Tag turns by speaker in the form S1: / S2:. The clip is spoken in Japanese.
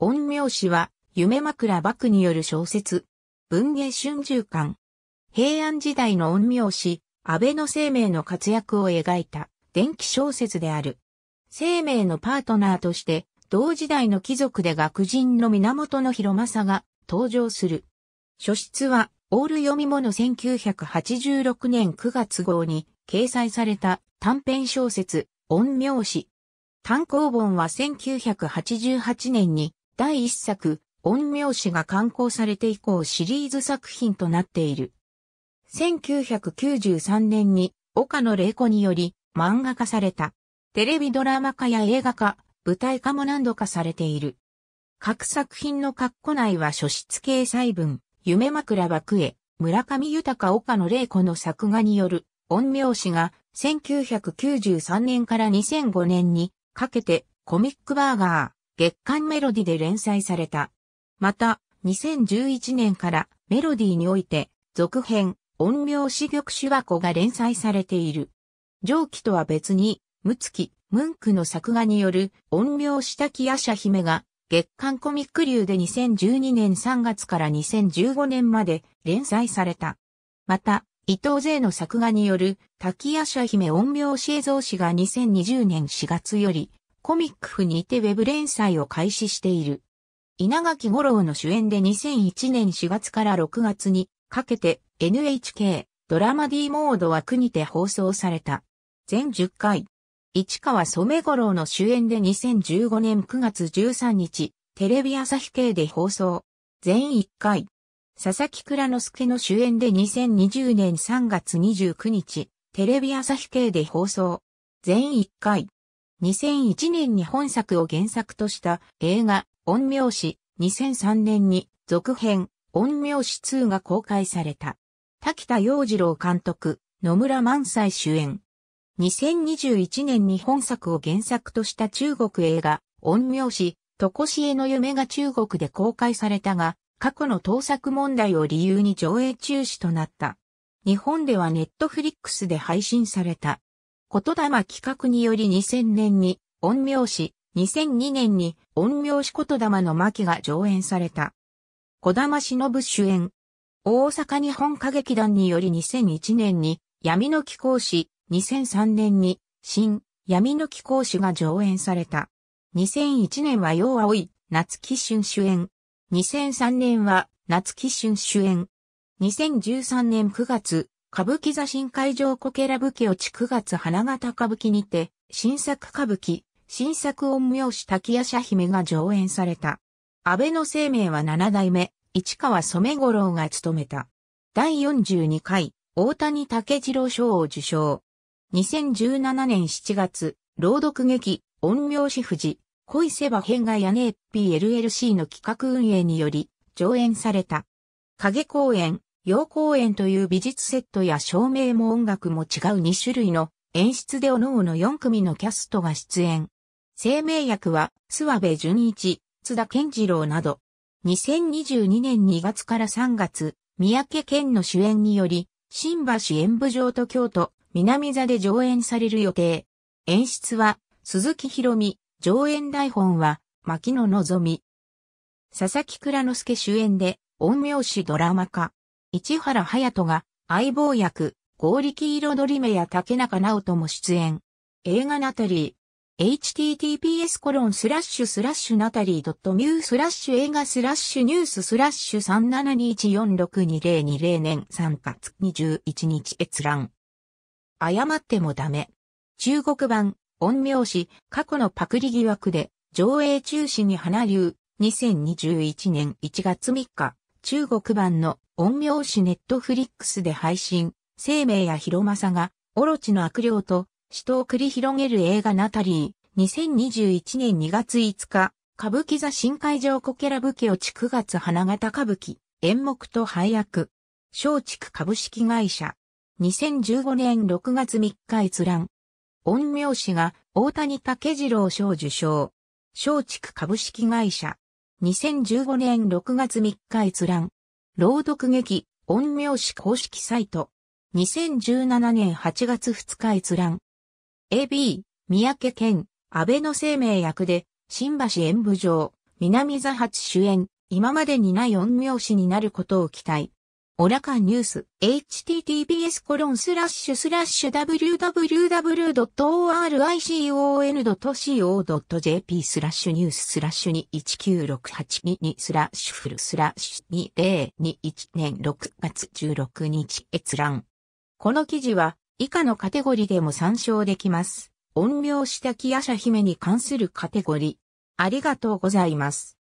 S1: 陰陽師は、夢枕幕による小説。文芸春秋館。平安時代の陰陽師、安倍の生命の活躍を描いた、伝記小説である。生命のパートナーとして、同時代の貴族で学人の源の広政が登場する。書室は、オール読み物1986年9月号に掲載された短編小説、陰陽師。単行本は1988年に第1作、恩苗師が刊行されて以降シリーズ作品となっている。1993年に岡野玲子により漫画化された。テレビドラマ化や映画化、舞台化も何度かされている。各作品の括弧内は書室掲載文、夢枕爆絵、村上豊岡野玲子の作画による恩苗師が1993年から2005年にかけてコミックバーガー、月刊メロディで連載された。また、2011年からメロディにおいて、続編、音名詩玉手話が連載されている。上記とは別に、ムツキ、ムンクの作画による音名下木夜叉姫が、月刊コミック流で2012年3月から2015年まで連載された。また、伊藤勢の作画による滝夜叉姫音名詩映像詩が2020年4月よりコミックフにてウェブ連載を開始している。稲垣五郎の主演で2001年4月から6月にかけて NHK ドラマ D モード枠にて放送された。全10回。市川染五郎の主演で2015年9月13日、テレビ朝日系で放送。全1回。佐々木蔵之介の主演で2020年3月29日、テレビ朝日系で放送。全1回。2001年に本作を原作とした映画、陰陽師、2003年に続編、陰陽師2が公開された。滝田洋次郎監督、野村萬斎主演。2021年に本作を原作とした中国映画、陰陽師、とこしえの夢が中国で公開されたが、過去の盗作問題を理由に上映中止となった。日本ではネットフリックスで配信された。言霊企画により2000年に音苗詩、2002年に音苗詩言霊の巻が上演された。小玉忍主演。大阪日本歌劇団により2001年に闇の貴公子、2003年に新闇の貴公子が上演された。2001年は陽青い夏木春主演。2003年は夏木春主演。2013年9月、歌舞伎座新会場コケラぶきをち9月花形歌舞伎にて、新作歌舞伎、新作音名詞滝屋社姫が上演された。安倍の生命は7代目、市川染五郎が務めた。第42回、大谷竹次郎賞を受賞。2017年7月、朗読劇、音名詞富士、恋せば変が屋根 PLLC の企画運営により、上演された。影公演、陽光園という美術セットや照明も音楽も違う2種類の演出で各々4組のキャストが出演。生命役は、諏訪部淳一、津田健次郎など、2022年2月から3月、三宅健の主演により、新橋演舞場と京都、南座で上演される予定。演出は、鈴木博美、上演台本は、牧野望美。佐々木倉之介主演で、音名詞ドラマ化。市原隼人が相棒役、合力彩り目や竹中直人も出演。映画ナタリー。https コロンスラッシュスラッシュナタリー .mu スラッシュ映画スラッシュニューススラッシュ3 7 2 1 4 6 2 0 2 0年3月21日閲覧。誤ってもダメ。中国版、音苗史、過去のパクリ疑惑で、上映中止に花流、2021年1月3日、中国版の音名詞ネットフリックスで配信、生命や広政が、オロチの悪霊と、死闘を繰り広げる映画ナタリー、2021年2月5日、歌舞伎座新会場コケラブケオチ月花形歌舞伎、演目と配役、松竹株式会社、2015年6月3日閲覧、音名詞が大谷武次郎賞受賞、松竹株式会社、2015年6月3日閲覧、朗読劇、音名詞公式サイト。2017年8月2日閲覧。AB、三宅健、安倍の生命役で、新橋演舞場、南座八主演、今までにない音名詞になることを期待。オラカンニュース、https コロンスラッシュスラッシュ www.oricon.co.jp スラッシュニューススラッシュ219682スラッシュフルスラッシュ2021年6月16日閲覧。この記事は以下のカテゴリでも参照できます。音量下記夜叉姫に関するカテゴリ。ありがとうございます。